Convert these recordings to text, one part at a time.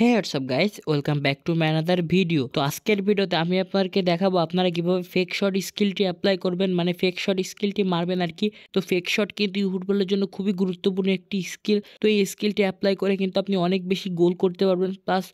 হ্যাঁ what's up guys welcome back to my another video তো আজকের ভিডিওতে আমি আপনাকে দেখাবো আপনারা কিভাবে ফেক শট স্কিলটি অ্যাপ্লাই করবেন মানে ফেক শট স্কিলটি মারবেন আর কি তো ফেক শট কিন্তু ফুটবলের জন্য খুবই গুরুত্বপূর্ণ একটি স্কিল তো এই স্কিলটি অ্যাপ্লাই করে কিন্তু আপনি অনেক বেশি গোল করতে পারবেন প্লাস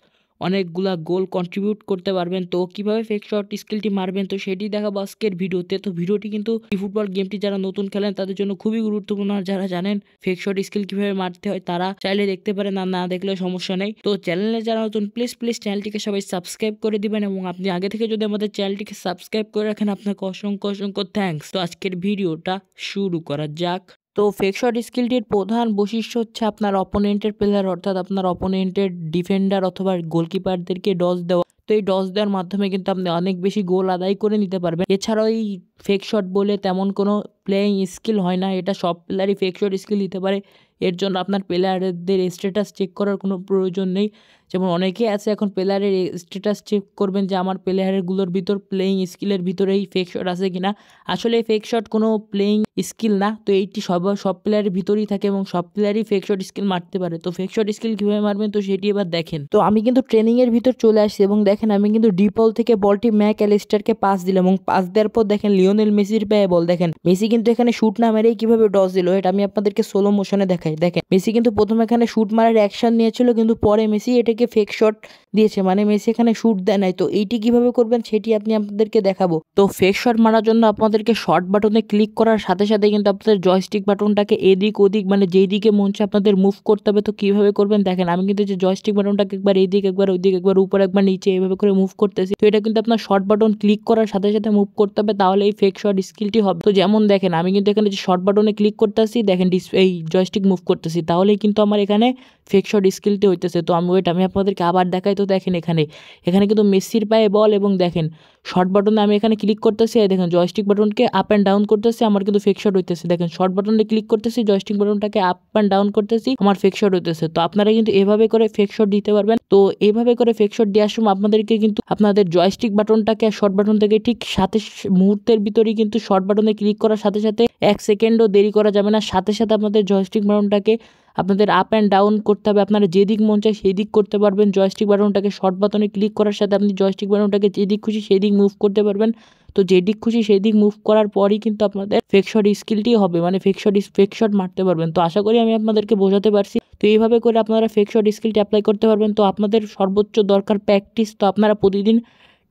অনেকগুলা গোল কন্ট্রিবিউট করতে পারবেন তো কিভাবে ফেক শট স্কিলটি মারবেন তো সেটি দেখাবো আজকের ভিডিওতে তো ভিডিওটি কিন্তু ফুটবল গেমটি যারা নতুন খেলেন তাদের জন্য খুবই গুরুত্বপূর্ণ আর যারা জানেন ফেক শট স্কিল কিভাবে মারতে হয় তারা চাইলে দেখতে পারেন আর না দেখলে সমস্যা নেই তো চ্যানেলে যারা নতুন প্লিজ প্লিজ চ্যানেলটিকে সবাই সাবস্ক্রাইব করে দিবেন এবং আপনি আগে থেকে যদি আমাদের চ্যানেলটিকে সাবস্ক্রাইব করে রাখেন আপনাকে অসংখ্য অসংখ্য থ্যাংকস তো আজকের ভিডিওটা শুরু করা যাক তো ফেক শট স্কিলটির প্রধান বৈশিষ্ট্য হচ্ছে আপনার অপোনেন্টের প্লেয়ার অর্থাৎ আপনার অপোনেন্টের ডিফেন্ডার অথবা গোলকিপারদেরকে ডজ দেওয়া তো এই ডস দেওয়ার মাধ্যমে কিন্তু আপনি অনেক বেশি গোল আদায় করে নিতে পারবেন এছাড়াও এই ফেক শট বলে তেমন কোনো প্লেয়িং স্কিল হয় না এটা সব প্লেয়ারই ফেক শট স্কিল দিতে পারে এর জন্য আপনার প্লেয়ারদের স্ট্যাটাস চেক করার কোনো প্রয়োজন নেই যেমন অনেকে আছে এখন প্লেয়ারের স্ট্যাটাস চেক করবেন যে আমার প্লেয়ারগুলোর ভিতর প্লেয়িং স্কিলের ভিতরে এই ফেক শট আছে কিনা আসলে ফেক শট কোনো প্লেয়িং স্কিল না তো এইটি সব সব প্লেয়ারের ভিতরেই থাকে এবং সব প্লেয়ারই ফেক শট স্কিল মারতে পারে তো ফেক শট স্কিল কীভাবে মারবেন তো সেটি এবার দেখেন তো আমি কিন্তু ট্রেনিংয়ের ভিতর চলে আসছি এবং দেখেন আমি কিন্তু ডিপল থেকে বলটি ম্যাক অ্যালিস্টারকে পাস দিলাম এবং পাস দেওয়ার পর দেখেন লিওনেল মেসির পায়ে বল দেখেন মেসি কিন্তু এখানে শ্যুট না মেরেই কীভাবে ডস দিল এটা আমি আপনাদেরকে সোলো মোশনে দেখাই দেখেন মেসি কিন্তু প্রথমে এখানে শ্যুট মারার অ্যাকশন নিয়েছিল কিন্তু পরে মেসি এটাকে মেসিকে ফেক শট দিয়েছে মানে মেসি এখানে শ্যুট দেয় নাই তো এইটি কিভাবে করবেন সেটি আপনি আপনাদেরকে দেখাবো তো ফেক শট মারার জন্য আপনাদেরকে শর্ট বাটনে ক্লিক করার সাথে সাথে কিন্তু আপনাদের জয়স্টিক বাটনটাকে এদিক ওদিক মানে যেই দিকে মন আপনাদের মুভ করতে হবে তো কীভাবে করবেন দেখেন আমি কিন্তু যে জয়স্টিক বাটনটাকে একবার এদিক একবার ওইদিক একবার উপর একবার নিচে এইভাবে করে মুভ করতেছি তো এটা কিন্তু আপনার শর্ট বাটন ক্লিক করার সাথে সাথে মুভ করতে হবে তাহলে এই ফেক শট স্কিলটি হবে তো যেমন দেখেন আমি কিন্তু এখানে যে শর্ট বাটনে ক্লিক করতেছি দেখেন ডিস এই জয়স্টিক মুভ করতেছি তাহলেই কিন্তু আমার এখানে ফেক শট স্কিলটি হইতেছে তো আমি ওইটা আমি আপনাদেরকে আবার দেখায় তো দেখেন এখানে এখানে কিন্তু মেসির পায়ে বল এবং দেখেন শর্ট বাটনে আমি এখানে ক্লিক করতেছি দেখেন জয়স্টিক বাটনকে আপ অ্যান্ড ডাউন করতেছি আমার কিন্তু ফেক শট হইতেছে দেখেন শর্ট বাটনে ক্লিক করতেছি জয়স্টিক বাটনটাকে আপ অ্যান্ড ডাউন করতেছি আমার ফেক শট হইতেছে তো আপনারা কিন্তু এভাবে করে ফেক শট দিতে পারবেন তো এইভাবে করে ফেক শট দেওয়ার সময় আপনাদেরকে কিন্তু আপনাদের জয়স্টিক বাটনটাকে আর শর্ট বাটন থেকে ঠিক সাথে মুহূর্তের ভিতরেই কিন্তু শর্ট বাটনে ক্লিক করার সাথে সাথে এক সেকেন্ডও দেরি করা যাবে না সাথে সাথে আপনাদের জয়স্টিক বাটনটাকে আপনাদের আপ অ্যান্ড ডাউন করতে হবে আপনারা যেদিক মন চায় সেই দিক করতে পারবেন জয়স্টিক বাটনটাকে শর্ট বাটনে ক্লিক করার সাথে আপনি জয়স্টিক বাটনটাকে যেদিক খুশি সেদিক মুভ করতে পারবেন তো যেদিক খুশি সেদিক মুভ করার পরই কিন্তু আপনাদের ফেকশট স্কিলটি হবে মানে ফেকশট ফেকশট মারতে পারবেন তো আশা করি আমি আপনাদেরকে বোঝাতে পারছি তো এইভাবে করে আপনারা ফেকশট স্কিলটি অ্যাপ্লাই করতে পারবেন তো আপনাদের সর্বোচ্চ দরকার প্র্যাকটিস তো আপনারা প্রতিদিন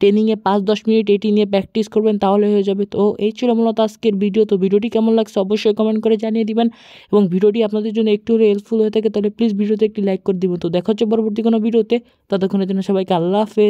ট্রেনিংয়ে পাঁচ দশ মিনিট এটি নিয়ে প্র্যাকটিস করবেন তাহলে হয়ে যাবে তো এই ছিল মূলত আজকের ভিডিও তো ভিডিওটি কেমন লাগছে অবশ্যই কমেন্ট করে জানিয়ে দিবেন এবং ভিডিওটি আপনাদের জন্য একটু হলে হেল্পফুল হয়ে থাকে তাহলে প্লিজ ভিডিওতে একটি লাইক করে দিবেন তো দেখা হচ্ছে পরবর্তী কোনো ভিডিওতে ততক্ষণের জন্য সবাইকে আল্লাহ হাফেজ